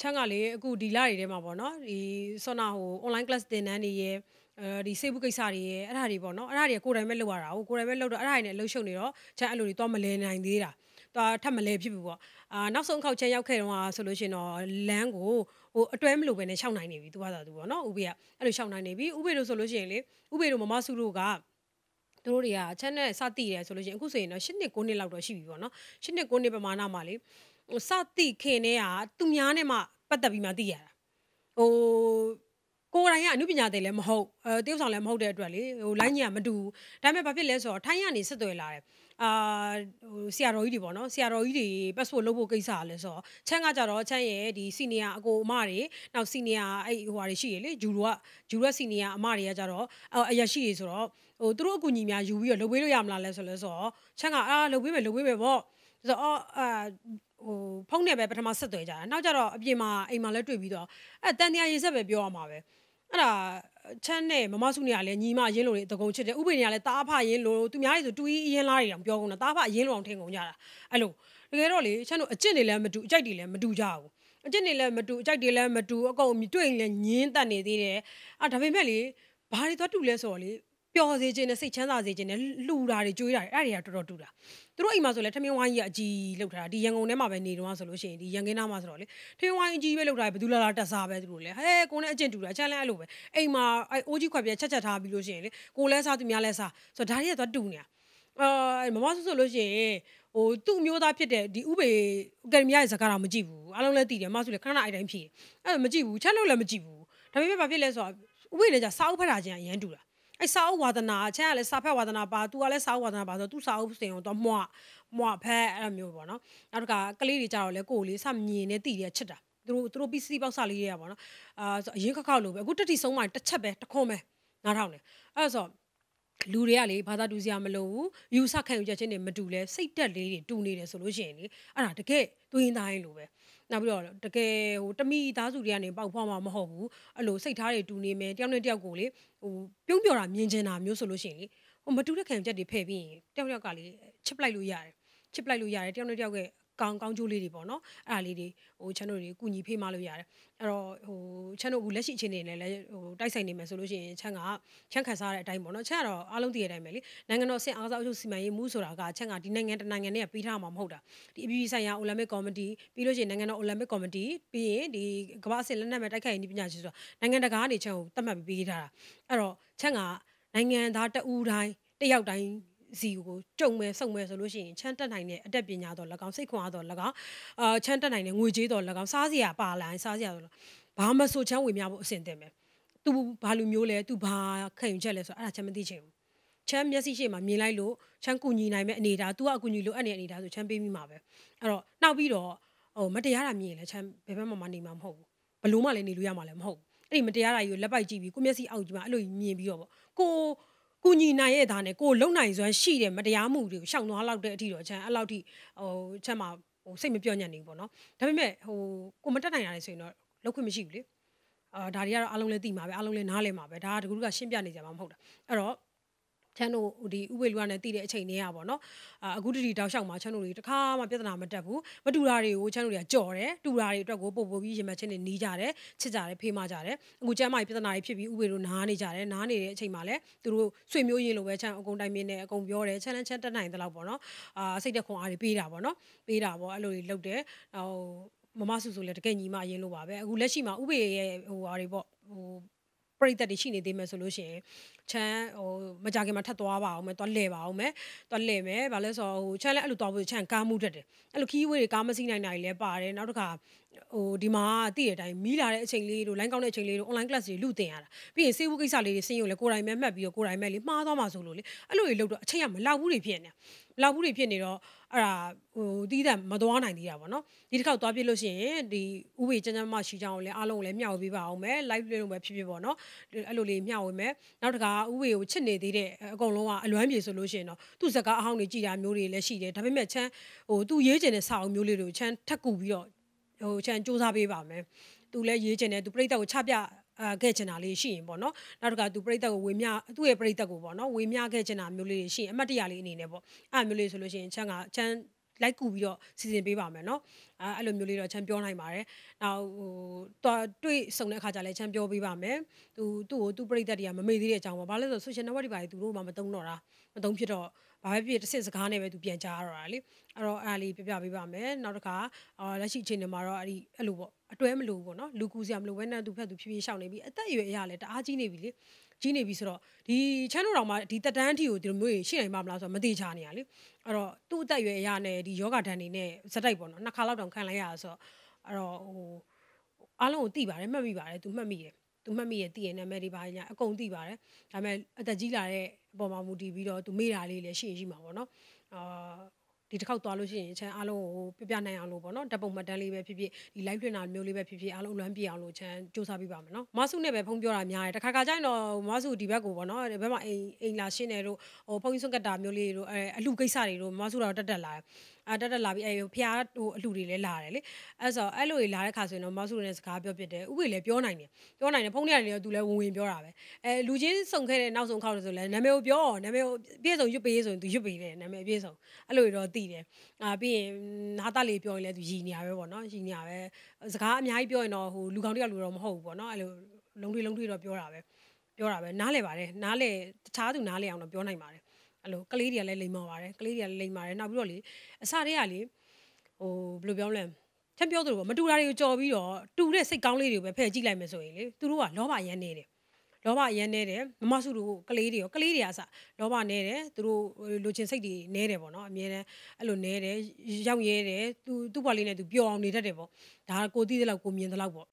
ချမ်းကလေအခုဒီလတွေထဲမှာပေါ့နော်ဒီဆောနာဟို online class သင်တန်းတွေရဲ့အဲဒီစိတ်ဘူးကိစ္စတွေရဲ့အဲ့ဒါတွေပေါ့နော်အဲ့ဒါတွေကိုယ်တိုင်ပဲလုပ်ရတာကိုကိုယ်တိုင်ပဲလုပ်တော့အဲ့ဒါတွေနဲ့အလုပ်ရှုပ်နေတော့ချမ်းအဲ့လိုတွေတော့မလဲနိုင်သေးတာတော့ထပ်မလဲဖြစ်ပြီပေါ့အာနောက်ဆုံးခောက်ချမ်းရောက်ခဲ့တော့ဆိုလို့ရှင်တော့လမ်းကိုဟိုအတွဲမလို့ပဲနဲ့ရှောင်းနိုင်နေပြီသူကသာသူပေါ့နော်ဥပေကအဲ့လိုရှောင်းနိုင်နေပြီဥပေလို့ဆိုလို့ရှင်လေဥပေတို့မမဆုတို့ကသူတို့တွေကအချက်နဲ့စတည်တယ်ဆိုလို့ရှိရင်အခုဆိုရင်တော့၈နှစ်၉နှစ်လောက်တော့ရှိပြီပေါ့နော်၈နှစ်၉နှစ်ပမာဏမှာလေစတည်ခင်တဲ့ကသူများနဲ့မှပတ်သက်ပြီးမှတည်ရတာဟိုကိုယ်တိုင်ကအမှုပညာတွေလည်းမဟုတ်အဲတိကျဆောင်လည်းမဟုတ်တဲ့အတွက်လေဟိုလိုင်းကြီးကမတူဘူးဒါပေမဲ့ဘာဖြစ်လဲဆိုတော့ထိုင်းကနေဆက်သွယ်လာတယ်အာဟိုဆရာတော်ကြီးတွေပေါ့နော်ဆရာတော်ကြီးတွေ passport လုပ်ဖို့ကိစ္စလဲဆိုတော့ချမ်းကကြတော့ချမ်းရဲ့ဒီ senior အကိုအမတွေနောက် senior အဲ့ဟိုဟာတွေရှိရလေဂျူရောကဂျူရော senior အမတွေကကြတော့အရရှိတွေဆိုတော့ဟိုသူတို့အကူညီများယူပြီးတော့လုပ်ပေးလို့ရမလားလဲဆိုလဲဆိုတော့ချမ်းကအာလုပ်ပေးမယ်လုပ်ပေးမယ်ပေါ့ဆိုတော့အာဟိုဖုန်းနဲ့ပဲပထမဆက်သွယ်ကြတာနောက်ကြတော့အပြင်မှာအိမ်မှာလည်းတွေ့ပြီးတော့အဲတန်တရားရေဆက်ပဲပြောရမှာပဲအဲ့ဒါချမ်းနဲ့မမစုနေရလဲညီမရင်းလို့နေတကုံချစ်တယ်ဥပေနေရလဲတားဖရင်းလို့သူများတွေဆိုတူကြီးအရင်လားတွေတောင်ပြောကုန်တာတားဖရင်းလို့အောင်ထင်ကုန်ကြတာအဲ့လိုတကယ်တော့လေချမ်းတို့အကျင့်တွေလည်းမတူအကြိုက်တွေလည်းမတူကြဘူးအကျင့်တွေလည်းမတူအကြိုက်တွေလည်းမတူအကုန်တွေ့ရင်လည်းညင်းတတ်နေသေးတယ်အာဒါပေမဲ့လေဘာတွေသွားတူလဲဆိုတော့လေပျော်စေခြင်းနဲ့စိတ်ချမ်းသာစေခြင်းနဲ့လှူတာတွေကြွေးတာတွေအဲ့တွေကတော်တော်တူတာသူတို့အိမ်မှာဆိုလဲထမင်းဝိုင်းကြီးအကြီးလောက်ထားတာဒီရန်ကုန်ထဲမှာပဲနေတော့ဆိုလို့ရှိရင်ဒီရန်ကင်းသားမှာဆိုတော့လေထမင်းဝိုင်းအကြီးပဲလောက်ထားတယ်ဘယ်သူလာလာတက်စားပဲသူတို့လဲဟဲကိုနဲ့အကျင့်တူတာချမ်းလဲအဲ့လိုပဲအိမ်မှာအိုးကြီးခွက်ပြချက်ချက်ထားပြီးလို့ရှိရင်လေကိုလဲစားသူများလဲစားဆိုတော့ဒါတွေကသွားတူနေတာအာမမဆိုဆိုလို့ရှိရင်ဟိုသူ့မျိုးသားဖြစ်တဲ့ဒီဥပေအကယ်ဒမီရဲ့ဇာတ်ကောင်မကြည့်ဘူးအားလုံးလည်းသိတယ်မဆိုလေခဏအဲ့တိုင်းဖြစ်အဲ့မကြည့်ဘူးချက်လို့လည်းမကြည့်ဘူးဒါပေမဲ့ဘာဖြစ်လဲဆိုတော့ဥပေလည်းじゃစာအုပ်ဖတ်တာချင်းအရန်တူတာအဲ့စာအုပ်ဝါသနာအချက်ကလည်းစာဖတ်ဝါသနာပါသူကလည်းစာအုပ်ဝါသနာပါဆိုတော့သူစာအုပ်စင်ကိုတော့မွာမွာဖက်အဲ့လိုမျိုးပေါ့နော်နောက်တစ်ခါကလေးတွေကြတော့လေကိုယ်လေးစမြင်နေတည်ရချစ်တာသူတို့သူတို့ PC ပေါက်စာလေးရရပါတော့အာဆိုအရင်ခက်ခောက်လို့ပဲအခုတတိဆုံးမှတစ်ချက်ပဲတခွန်ပဲနားထောင်နေအဲ့ဆိုလူတွေကလေဘာသာတူစရာမလိုဘူးယူဆခံယူချက်ချင်းတွေမတူလဲစိတ်တက်လေးတွေတူနေတယ်ဆိုလို့ရှိရင်လေအဲ့ဒါတကယ်သွင်းတိုင်းလိုပဲနောက်ပြီးတော့တကယ်ဟိုတမိသားစုတွေကနေပေါက်ဖွားမှာမဟုတ်ဘူးအဲ့လိုစိတ်ထားတွေတူနေမယ်တယောက်နဲ့တယောက်ကိုလေဟိုပြုံးပြော်တာမြင်ချင်တာမျိုးဆိုလို့ရှိရင်လေဟိုမတူတဲ့ခံချက်တွေဖယ်ပြီးရင်တယောက်ယောက်ကလေချစ်ပလိုက်လို့ရတယ်ချစ်ပလိုက်လို့ရတယ်တယောက်နဲ့တယောက်ရဲ့ကောင်းကောင်းကျိုးလေးတွေပေါ့နော်အဲ့ဒါလေးတွေဟို channel တွေကူညီဖေးမလို့ရတယ်အဲ့တော့ဟို channel အခုလက်ရှိအခြေအနေနဲ့လည်းဟိုတိုက်ဆိုင်နေမယ်ဆိုလို့ရှိရင် channel က channel ခန့်စားတဲ့အတိုင်းပေါ့နော် channel ကတော့အားလုံးသိတဲ့အတိုင်းပဲလေနိုင်ငံတော်ဆင့်အားစားအုပ်ချုပ်စီမံရေးမှုဆိုတာက channel ကဒီနိုင်ငံတနိုင်ငံနဲ့ပေးထားမှာမဟုတ်တာဒီအပြည်ပြည်ဆိုင်ရာ Olympic Committee ပြီးလို့ရှိရင်နိုင်ငံတော် Olympic Committee ပြီးရင်ဒီကမ္ဘာ့အဆင့်လက်နက်မဲ့တိုက်ခိုက်ရေးပညာရှင်ဆိုတာနိုင်ငံတကာကနေ channel ကိုသတ်မှတ်ပေးထားတာအဲ့တော့ channel ကနိုင်ငံသားတအူတိုင်းတယောက်တိုင်းစီကိုကြုံမယ်စုံမယ်ဆိုလို့ရှိရင်ချမ်းတက်နိုင်တဲ့အတက်ပညာတော့၎င်းစိတ်ခွန်အားတော့၎င်းအာချမ်းတက်နိုင်တဲ့ငွေကြေးတော့၎င်းစားစရာပါလာရင်စားစရာတော့ဘာမဆိုချမ်းဝင်များဖို့အဆင်သင့်မယ်သူဘာလူမျိုးလဲသူဘာခံယူချက်လဲဆိုတော့အဲ့ဒါချမ်းမသိချင်ဘူးချမ်းမျက်စိရှိမှမြင်လိုက်လို့ချမ်းကူညီနိုင်မဲ့အနေဒါသူကအကူညီလိုအပ်နေတဲ့အနေဒါဆိုချမ်းပေးမိမှာပဲအဲ့တော့နောက်ပြီးတော့ဟိုမတရားတာမြင်ရင်လည်းချမ်းဘယ်ဘက်မှမနေမှာမဟုတ်ဘူးဘလို့မှလည်းနေလို့ရမှာလည်းမဟုတ်ဘူးအဲ့ဒီမတရားတာကြီးကိုလက်ပိုက်ကြည့်ပြီးကိုမျက်စိအောက်ကြည့်မှအဲ့လိုမြင်ပြီးတော့ပေါ့ကိုကူညီနိုင်ရဲ့သားနဲ့ကိုလုံနိုင်စွမ်းရှိတဲ့မတရားမှုတွေကိုရှောင်သွားလောက်တဲ့အထိတော့ချမ်းအဲ့လောက်ထိဟိုချမ်းမှာဟိုစိတ်မပြောညံ့နေဘူးပေါ့နော်ဒါပေမဲ့ဟိုကိုမတက်နိုင်တာလေဆိုရင်တော့လောက်ခွင့်မရှိဘူးလေအာဒါတွေကတော့အားလုံးလည်းသိမှာပဲအားလုံးလည်းနားလည်မှာပဲဒါကတကူကရှင်းပြနေကြမှာမဟုတ်တာအဲ့တော့ချမ်းတို့ဒီဥပွေလူကနဲ့တည်တဲ့အချိန်လေးอ่ะပေါ့เนาะအခုတတိတောက်လျှောက်မှာချမ်းတို့တွေတခါမှပြဿနာမတက်ဘူးမတူတာတွေကိုချမ်းတို့တွေကကြော်တယ်တူတာတွေအတွက်ကိုပို့ပို့ပြီးရင်မချင်းနေနီးကြတယ်ချစ်ကြတယ်ဖေးမကြတယ်အခုချမ်းမကြီးပြဿနာတွေဖြစ်ပြီးဥပွေတို့နားနေကြတယ်နားနေတဲ့အချိန်မှာလည်းသူတို့ဆွေမျိုးရင်းလိုပဲချမ်းအကုန်တိုင်းမင်းနဲ့အကုန်ပြောတယ်ချမ်းလန်းချမ်းတက်နိုင်သလောက်ပေါ့เนาะအာစိတ်တက်ခွန်အားတွေပေးတာပေါ့เนาะပေးတာပေါ့အဲ့လိုတွေလုပ်တယ်ဟိုမမဆူဆိုလည်းတကယ်ညီမအရင်လိုပါပဲအခုလက်ရှိမှာဥပေရဲ့ဟိုဟာတွေပေါ့ဟိုပရိသတ်တွေရှိနေသေးမယ်ဆိုလို့ရှိရင်ချမ်းဟိုမကြခင်မှာထပ်သွားပါအောင်မယ်သွားလဲပါအောင်မယ်သွားလဲမယ်ဘာလဲဆိုတော့ဟိုချမ်းလည်းအဲ့လိုသွားဖို့ချမ်းကားမှုတတ်တယ်အဲ့လိုခီးဝေးတွေကားမစီးနိုင်တာတွေလည်းပါတယ်နောက်တစ်ခါဟိုဒီမှာတည့်တဲ့အတိုင်းမီးလာတဲ့အချိန်လေးတို့ line ကောင်းတဲ့အချိန်လေးတို့ online class တွေလူတင်ရတာပြီးရင် Facebook ကိစ္စလေးတွေစင်းရုံလဲကိုယ်တိုင်ပဲမှတ်ပြီးတော့ကိုယ်တိုင်ပဲလေမှားသွားမှဆိုလို့လေအဲ့လိုတွေလုပ်တော့အချိန်ကမလောက်ဘူးတွေဖြစ်နေမလောက်ဘူးတွေဖြစ်နေတော့အဲ့ဒါဟိုတီးတဲ့မသွားနိုင်သေးတာပေါ့နော်ဒီတစ်ခေါက်သွားပြလို့ရှိရင်ဒီဥပေကျန်းကျန်းမရှိချောင်းလဲအားလုံးကိုလဲမျှဝေပေးပါအောင်မယ် live လေးလုံးပဲဖြစ်ဖြစ်ပေါ့နော်အဲ့လိုလေးမျှဝေမယ်နောက်တခါဥပေကိုချစ်နေသေးတဲ့အကုန်လုံးကအလွမ်းပြေဆိုလို့ရှိရင်တော့သူ့စကားအဟောင်းတွေကြည်တာမျိုးတွေလည်းရှိတယ်ဒါပေမဲ့ချမ်းဟိုသူ့ရေးကျင်တဲ့စာအုပ်မျိုးလေးတွေကိုချမ်းထက်ကူပြီးတော့ဟိုချန်စူးစမ်းပေးပါမယ်သူလည်းရေးချင်တယ်သူပြိတ္တကိုချပြအာခဲ့ချင်တာလေးရှိရင်ပေါ့နော်နောက်တစ်ခါသူပြိတ္တကိုဝေမျှသူ့ရဲ့ပြိတ္တကိုပေါ့နော်ဝေမျှခဲ့ချင်တာမျိုးလေးရှိရင်အမှတ်တရလေးအနေနဲ့ပေါ့အဲ့မျိုးလေးဆိုလို့ရှိရင်ချန်ကချန်လိုက်ကူပြီးတော့စီစဉ်ပေးပါမယ်နော်အဲ့လိုမျိုးလေးတော့ချန်ပြောနိုင်ပါတယ်။နောက်ဟိုတွေ့ဆုံတဲ့အခါကျလည်းချန်ပြောပေးပါမယ်။သူသူ့ကိုသူ့ပြိတ္တတွေကမမေ့သေးတဲ့အကြောင်းပါ။ဘာလို့လဲဆို social network တွေပါလေသူတို့မှမတုံတော့တာ။မတုံဖြစ်တော့ဘာပဲဖြစ်တစ်ဆင့်စကားနဲ့ပဲသူပြန်ကြားရတာလေ။အဲ့တော့အဲ့ဒါလေးပြပြပေးပါမယ်။နောက်တစ်ခါလက်ရှိအချိန်တွေမှာတော့အဲ့ဒီအဲ့လိုပေါ့အတွဲမလို့ပေါ့နော်လူကူစရာမလိုဘဲနဲ့သူဖက်သူဖြည်းဖြည်းရှောင်နေပြီအသက်အရွယ်အရလည်းတအားကြီးနေပြီလေကြီးနေပြီဆိုတော့ဒီ channel တော်မှာဒီတက်တန်းထီကိုဒီလိုမျိုးရှင်းနိုင်ပါမလားဆိုတော့မသိချာနေရလေအဲ့တော့သူ့အသက်အရွယ်အရနဲ့ဒီယောဂဒဏ်နေနဲ့ဇက်တိုက်ပေါ့နော်နှစ်ခါလောက်တောင်ဆောင်ခံလိုက်ရဆိုတော့အဲ့တော့ဟိုအားလုံးကိုတိပါတယ်မှတ်မိပါတယ်သူမှတ်မိတယ်သူမှတ်မိရဲ့တိရဲ့နာမည်တွေပါညာအကုန်တိပါတယ်ဒါပေမဲ့အသက်ကြီးလာတဲ့အပေါ်မှာမူတည်ပြီးတော့သူမေ့တာလေးလည်းရှိရင်ရှိမှာပေါ့နော်အာဒီတစ်ခေါက်သွားလို့ရှိရင်ချမ်းအားလုံးကိုပြပြနိုင်အောင်လို့ပေါ့နော်ဓာတ်ပုံမှတ်တမ်းလေးပဲဖြစ်ဖြစ်ဒီ live လွှင့်တာမျိုးလေးပဲဖြစ်ဖြစ်အားလုံးလွမ်းပြအောင်လို့ချမ်းစူးစမ်းပြပါမယ်နော်မဆုနဲ့ပဲဖုန်းပြောတာများတယ်တစ်ခါခါကျရင်တော့မဆုဒီဘက်ကိုပေါ့နော်ဘက်မှာအိမ်အိမ်လာရှင်းတယ်လို့ဟိုဖုန်းဆွန့်ကတ်တာမျိုးလေးတို့အဲအလူကိစ္စတွေတို့မဆုတော့တက်တက်လာတယ်အတက်တက်လာပြီးအဲဖျားဟိုအလူတွေလည်းလာတယ်လေအဲ့ဆိုအဲ့လိုတွေလာတဲ့ခါဆိုရင်တော့မောက်စုနဲ့စကားပြောပြတယ်ဥပ္ပေလည်းပြောနိုင်တယ်ပြောနိုင်တယ်ဖုန်းထဲကနေတော့သူလည်းဝင်ဝင်ပြောတာပဲအဲလူချင်း送ခဲ့တဲ့နောက်ဆုံးခေါက်လို့ဆိုလည်းနာမည်ကိုပြောအောင်နာမည်ကိုပြည့်စုံရွတ်ပေးဆိုရင်သူရွတ်ပေးတယ်နာမည်ပြည့်စုံအဲ့လိုတွေတော့သိတယ်အာပြီးရင်ဟာတလေးပြောရင်လည်းသူရည်နေရပဲပေါ့နော်ရည်နေရပဲစကားအများကြီးပြောရင်တော့ဟိုလူကောင်တယောက်လူတော့မဟုတ်ဘူးပေါ့နော်အဲ့လိုလုံးတွေလုံးတွေတော့ပြောတာပဲပြောတာပဲနားလဲပါတယ်နားလဲတခြားသူနားလဲအောင်တော့ပြောနိုင်ပါတယ်အဲ့လိုကလေးတွေကလည်းလိမ်မာပါတယ်ကလေးတွေကလည်းလိမ်မာတယ်နောက်ပြီးတော့လေအစတည်းကလေဟိုဘယ်လိုပြောလဲချက်ပြောသလိုပေါ့မတူတာတွေကိုကြော်ပြီးတော့တူတဲ့စိတ်ကောင်းလေးတွေကိုပဲဖယ်ကြည့်လိုက်မယ်ဆိုရင်လေသူတို့ကလောဘရမ်းနေတယ်လောဘရမ်းနေတယ်မမစုတို့ကလေးတွေရောကလေးတွေအစလောဘနေတယ်သူတို့လိုချင်စိတ်တွေနေတယ်ပေါ့နော်အမြဲတမ်းအဲ့လိုနေတယ်ရောက်ရဲတယ်သူသူ့ဘဝလေးနဲ့သူပျော်အောင်နေတတ်တယ်ပေါ့ဒါကိုသိတဲ့လောက်ကိုမြင်တဲ့လောက်ပေါ့